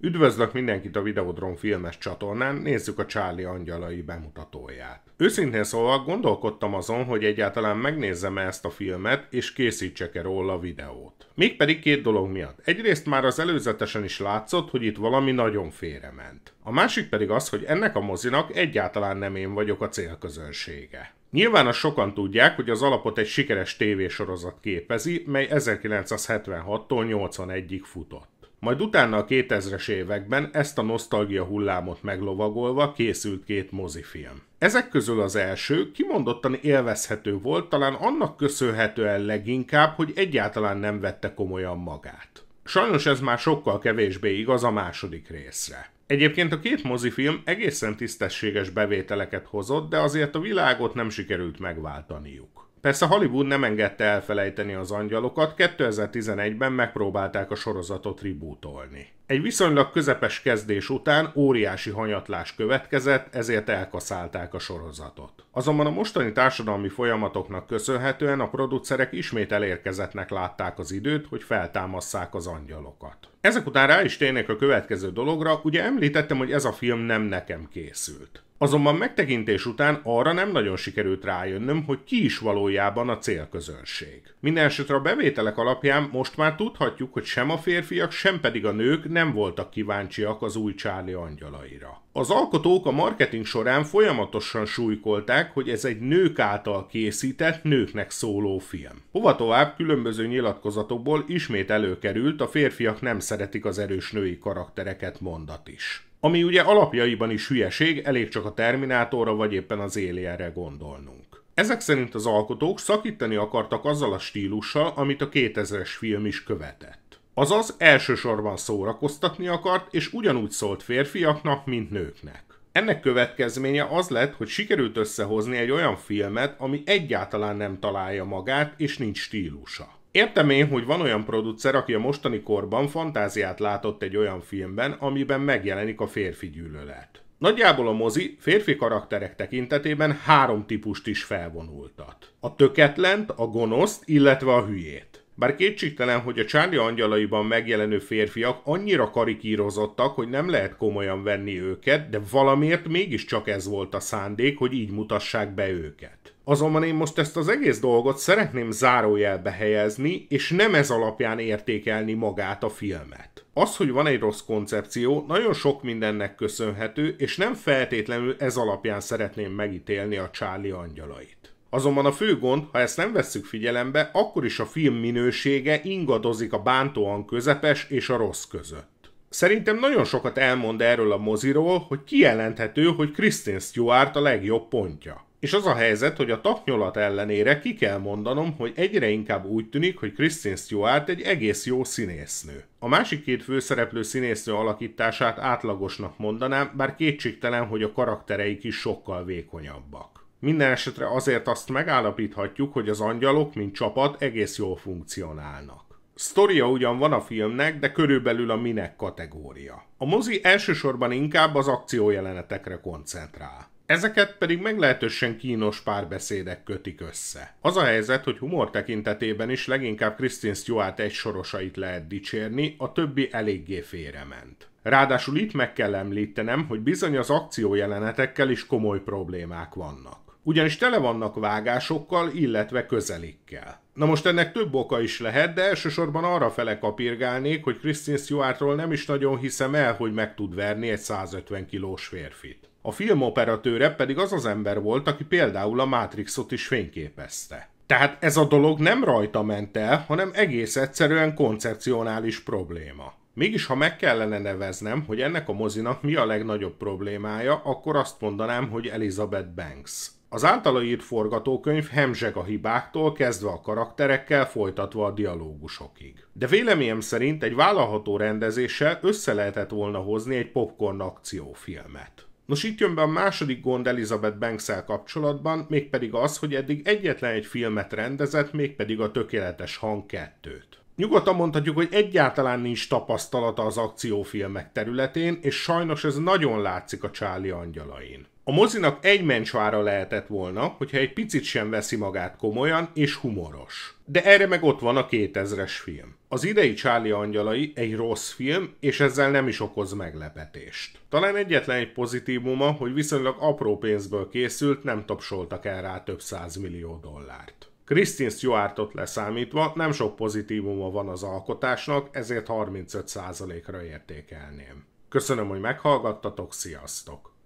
Üdvözlök mindenkit a Videodrom filmes csatornán, nézzük a Charlie angyalai bemutatóját. Őszintén szólva gondolkodtam azon, hogy egyáltalán megnézzem -e ezt a filmet, és készítsek-e róla videót. Mégpedig két dolog miatt. Egyrészt már az előzetesen is látszott, hogy itt valami nagyon félrement. A másik pedig az, hogy ennek a mozinak egyáltalán nem én vagyok a célközönsége. Nyilván a sokan tudják, hogy az alapot egy sikeres tévésorozat képezi, mely 1976-tól 81-ig futott. Majd utána a 2000-es években ezt a nosztalgia hullámot meglovagolva készült két mozifilm. Ezek közül az első kimondottan élvezhető volt, talán annak köszönhetően leginkább, hogy egyáltalán nem vette komolyan magát. Sajnos ez már sokkal kevésbé igaz a második részre. Egyébként a két mozifilm egészen tisztességes bevételeket hozott, de azért a világot nem sikerült megváltaniuk. Persze Hollywood nem engedte elfelejteni az angyalokat, 2011-ben megpróbálták a sorozatot ribútolni. Egy viszonylag közepes kezdés után óriási hanyatlás következett, ezért elkaszálták a sorozatot. Azonban a mostani társadalmi folyamatoknak köszönhetően a producerek ismét elérkezetnek látták az időt, hogy feltámasszák az angyalokat. Ezek után rá is térnek a következő dologra, ugye említettem, hogy ez a film nem nekem készült. Azonban megtekintés után arra nem nagyon sikerült rájönnöm, hogy ki is valójában a célközönség. Mindenesetre a bevételek alapján most már tudhatjuk, hogy sem a férfiak, sem pedig a nők nem voltak kíváncsiak az új Charlie angyalaira. Az alkotók a marketing során folyamatosan súlykolták, hogy ez egy nők által készített, nőknek szóló film. Hova tovább különböző nyilatkozatokból ismét előkerült a férfiak nem szeretik az erős női karaktereket mondat is. Ami ugye alapjaiban is hülyeség, elég csak a Terminátorra vagy éppen az Alienre gondolnunk. Ezek szerint az alkotók szakítani akartak azzal a stílussal, amit a 2000-es film is követett. Azaz elsősorban szórakoztatni akart, és ugyanúgy szólt férfiaknak, mint nőknek. Ennek következménye az lett, hogy sikerült összehozni egy olyan filmet, ami egyáltalán nem találja magát, és nincs stílusa. Értem én, hogy van olyan producer, aki a mostani korban fantáziát látott egy olyan filmben, amiben megjelenik a férfi gyűlölet. Nagyjából a mozi férfi karakterek tekintetében három típust is felvonultat. A töketlent, a gonoszt, illetve a hülyét. Bár kétségtelen, hogy a Charlie angyalaiban megjelenő férfiak annyira karikírozottak, hogy nem lehet komolyan venni őket, de valamiért mégiscsak ez volt a szándék, hogy így mutassák be őket. Azonban én most ezt az egész dolgot szeretném zárójelbe helyezni, és nem ez alapján értékelni magát a filmet. Az, hogy van egy rossz koncepció, nagyon sok mindennek köszönhető, és nem feltétlenül ez alapján szeretném megítélni a Charlie angyalait. Azonban a fő gond, ha ezt nem vesszük figyelembe, akkor is a film minősége ingadozik a bántóan közepes és a rossz között. Szerintem nagyon sokat elmond erről a moziról, hogy kijelenthető, hogy Kristen Stewart a legjobb pontja. És az a helyzet, hogy a taknyolat ellenére ki kell mondanom, hogy egyre inkább úgy tűnik, hogy Christine Stewart egy egész jó színésznő. A másik két főszereplő színésznő alakítását átlagosnak mondanám, bár kétségtelen, hogy a karaktereik is sokkal vékonyabbak. Minden esetre azért azt megállapíthatjuk, hogy az angyalok, mint csapat egész jól funkcionálnak. Storia ugyan van a filmnek, de körülbelül a minek kategória. A mozi elsősorban inkább az akciójelenetekre koncentrál. Ezeket pedig meglehetősen kínos párbeszédek kötik össze. Az a helyzet, hogy humor tekintetében is leginkább Christine Stewart egy sorosait lehet dicsérni, a többi eléggé félrement. Ráadásul itt meg kell említenem, hogy bizony az akció jelenetekkel is komoly problémák vannak ugyanis tele vannak vágásokkal, illetve közelikkel. Na most ennek több oka is lehet, de elsősorban arra fele kapirgálnék, hogy Christine Stewartról nem is nagyon hiszem el, hogy meg tud verni egy 150 kilós férfit. A filmoperatőre pedig az az ember volt, aki például a Matrixot is fényképezte. Tehát ez a dolog nem rajta ment el, hanem egész egyszerűen koncepcionális probléma. Mégis, ha meg kellene neveznem, hogy ennek a mozinak mi a legnagyobb problémája, akkor azt mondanám, hogy Elizabeth Banks. Az általa írt forgatókönyv hemzseg a hibáktól, kezdve a karakterekkel, folytatva a dialógusokig. De véleményem szerint egy vállalható rendezéssel össze lehetett volna hozni egy popcorn akciófilmet. Nos, itt jön be a második gond Elizabeth banks kapcsolatban, mégpedig az, hogy eddig egyetlen egy filmet rendezett, mégpedig a Tökéletes Hang kettőt. Nyugodtan mondhatjuk, hogy egyáltalán nincs tapasztalata az akciófilmek területén, és sajnos ez nagyon látszik a Charlie angyalain. A mozinak egy mencsvára lehetett volna, hogyha egy picit sem veszi magát komolyan és humoros. De erre meg ott van a 2000-es film. Az idei Charlie Angyalai egy rossz film, és ezzel nem is okoz meglepetést. Talán egyetlen egy pozitívuma, hogy viszonylag apró pénzből készült, nem tapsoltak el rá több millió dollárt. Christine Stewartot leszámítva nem sok pozitívuma van az alkotásnak, ezért 35%-ra értékelném. Köszönöm, hogy meghallgattatok, sziasztok!